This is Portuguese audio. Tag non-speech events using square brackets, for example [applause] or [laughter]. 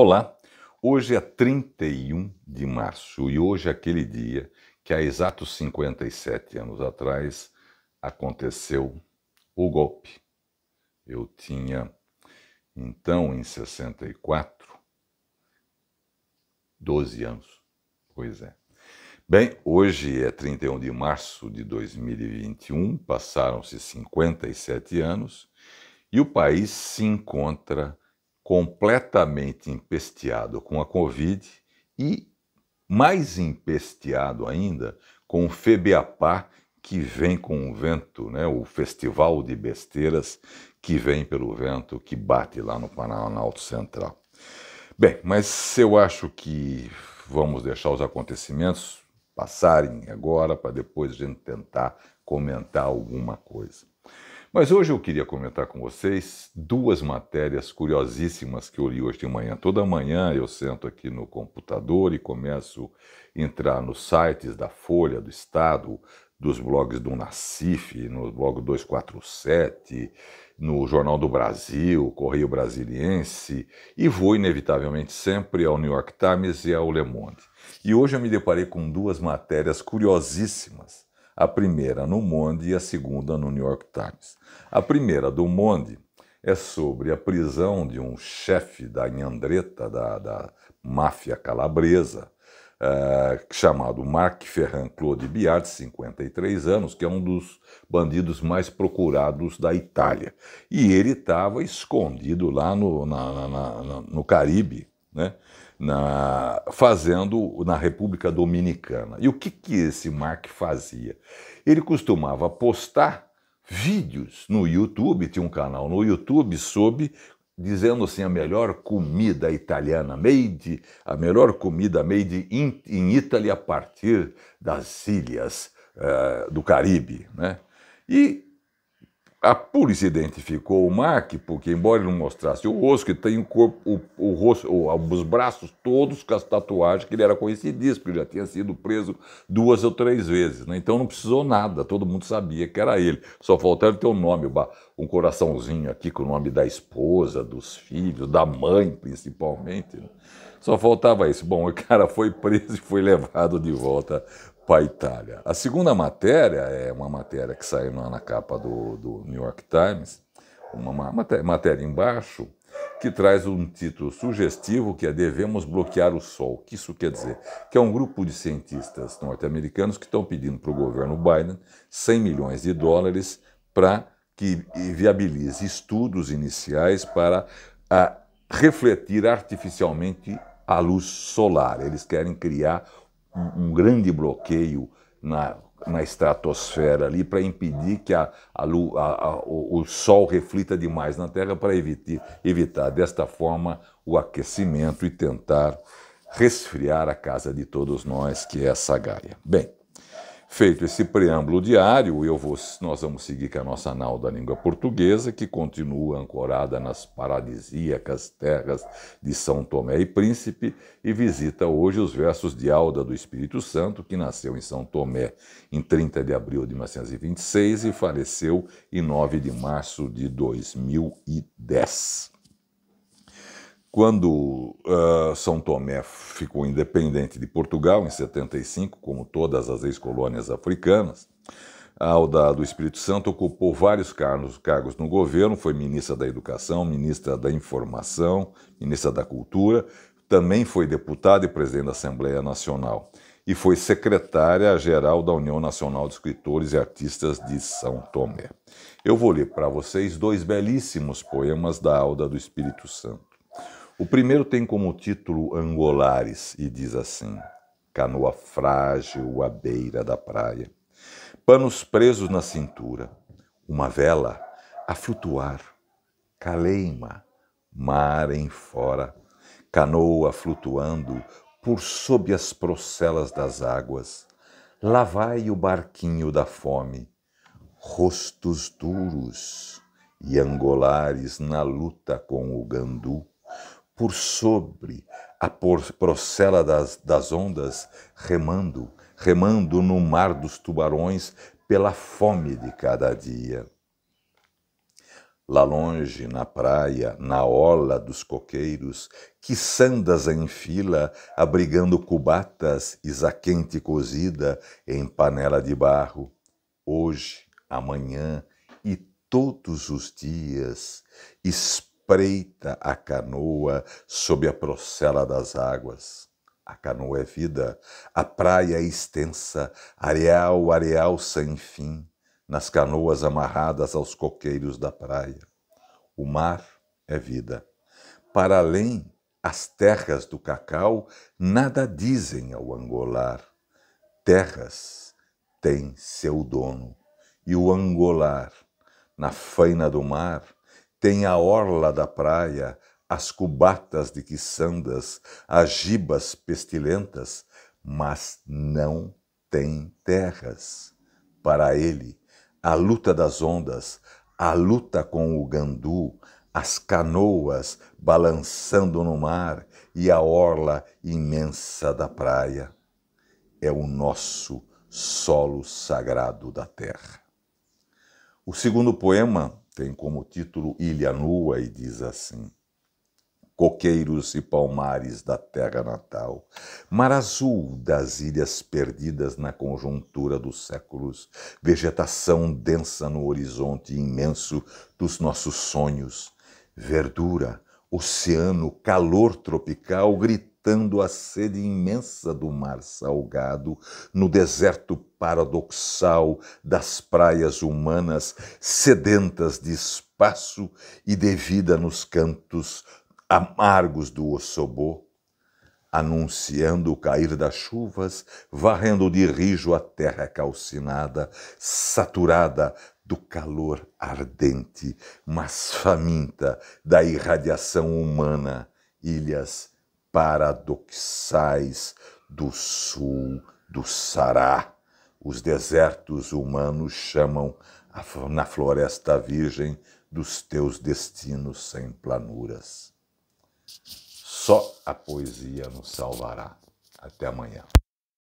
Olá, hoje é 31 de março e hoje é aquele dia que há exatos 57 anos atrás aconteceu o golpe. Eu tinha então em 64 12 anos. Pois é. Bem, hoje é 31 de março de 2021, passaram-se 57 anos e o país se encontra completamente empesteado com a Covid e mais empesteado ainda com o Febeapá, que vem com o vento, né? o festival de besteiras que vem pelo vento que bate lá no Planalto Central. Bem, mas eu acho que vamos deixar os acontecimentos passarem agora para depois a gente tentar comentar alguma coisa. Mas hoje eu queria comentar com vocês duas matérias curiosíssimas que eu li hoje de manhã. Toda manhã eu sento aqui no computador e começo a entrar nos sites da Folha, do Estado, dos blogs do Nacif, no blog 247, no Jornal do Brasil, Correio Brasiliense, e vou inevitavelmente sempre ao New York Times e ao Le Monde. E hoje eu me deparei com duas matérias curiosíssimas a primeira no Monde e a segunda no New York Times. A primeira do Monde é sobre a prisão de um chefe da Nhandreta, da, da máfia calabresa, é, chamado Marc Ferran Claude Biard, 53 anos, que é um dos bandidos mais procurados da Itália. E ele estava escondido lá no, na, na, na, no Caribe, né? na, fazendo na República Dominicana. E o que, que esse Mark fazia? Ele costumava postar vídeos no YouTube, tinha um canal no YouTube sobre dizendo assim a melhor comida italiana made, a melhor comida made in, in Italy a partir das ilhas uh, do Caribe, né? E a polícia identificou o Mark porque, embora ele não mostrasse o rosto, que tem o corpo, o, o rosto, os braços todos com as tatuagens, que ele era conhecidíssimo, porque já tinha sido preso duas ou três vezes. Né? Então não precisou nada, todo mundo sabia que era ele. Só faltava ter um nome, um coraçãozinho aqui com o nome da esposa, dos filhos, da mãe principalmente. Né? Só faltava isso. Bom, o [laughs] cara foi preso e foi levado de volta a Itália. A segunda matéria é uma matéria que saiu na capa do, do New York Times, uma matéria, matéria embaixo, que traz um título sugestivo que é Devemos Bloquear o Sol. O que isso quer dizer? Que é um grupo de cientistas norte-americanos que estão pedindo para o governo Biden 100 milhões de dólares para que viabilize estudos iniciais para a, ah, refletir artificialmente a luz solar. Eles querem criar um grande bloqueio na, na estratosfera ali para impedir que a, a, a, o, o, Sol reflita demais na Terra para evitar, evitar desta forma o aquecimento e tentar resfriar a casa de todos nós, que é essa Gaia. Bem, Feito esse preâmbulo diário, eu vou, nós vamos seguir com a nossa nau da língua portuguesa, que continua ancorada nas paradisíacas terras de São Tomé e Príncipe, e visita hoje os versos de Alda do Espírito Santo, que nasceu em São Tomé em 30 de abril de 1926 e faleceu em 9 de março de 2010. Quando uh, São Tomé ficou independente de Portugal, em 75, como todas as ex-colônias africanas, a Alda do Espírito Santo, ocupou vários cargos, cargos no governo, foi ministra da Educação, ministra da Informação, ministra da Cultura, também foi deputada e presidente da Assembleia Nacional e foi secretária-geral da União Nacional de Escritores e Artistas de São Tomé. Eu vou ler para vocês dois belíssimos poemas da Alda do Espírito Santo. O primeiro tem como título Angolares e diz assim: Canoa frágil à beira da praia, panos presos na cintura, uma vela a flutuar, caleima, mar em fora, canoa flutuando por sob as procelas das águas. Lá vai o barquinho da fome, rostos duros e angolares na luta com o gandu por sobre a procela das, das ondas, remando, remando no mar dos tubarões pela fome de cada dia. Lá longe, na praia, na ola dos coqueiros, que sandas em fila, abrigando cubatas, e quente cozida em panela de barro. Hoje, amanhã e todos os dias, espreita a canoa sob a procela das águas. A canoa é vida, a praia é extensa, areal, areal sem fim, nas canoas amarradas aos coqueiros da praia. O mar é vida. Para além, as terras do cacau nada dizem ao angolar. Terras tem seu dono, e o angolar, na faina do mar, tem a orla da praia, as cubatas de quiçandas, as gibas pestilentas, mas não tem terras. Para ele, a luta das ondas, a luta com o gandu, as canoas balançando no mar e a orla imensa da praia. É o nosso solo sagrado da terra. O segundo poema tem como título Ilha Nua e diz assim: Coqueiros e palmares da terra natal, mar azul das ilhas perdidas na conjuntura dos séculos, vegetação densa no horizonte imenso dos nossos sonhos, verdura, oceano, calor tropical, gritando matando a sede imensa do mar salgado, no deserto paradoxal das praias humanas, sedentas de espaço e de vida nos cantos amargos do Ossobô, anunciando o cair das chuvas, varrendo de rijo a terra calcinada, saturada do calor ardente, mas faminta da irradiação humana, ilhas paradoxais do sul do Sará. Os desertos humanos chamam na floresta virgem dos teus destinos sem planuras. Só a poesia nos salvará. Até amanhã.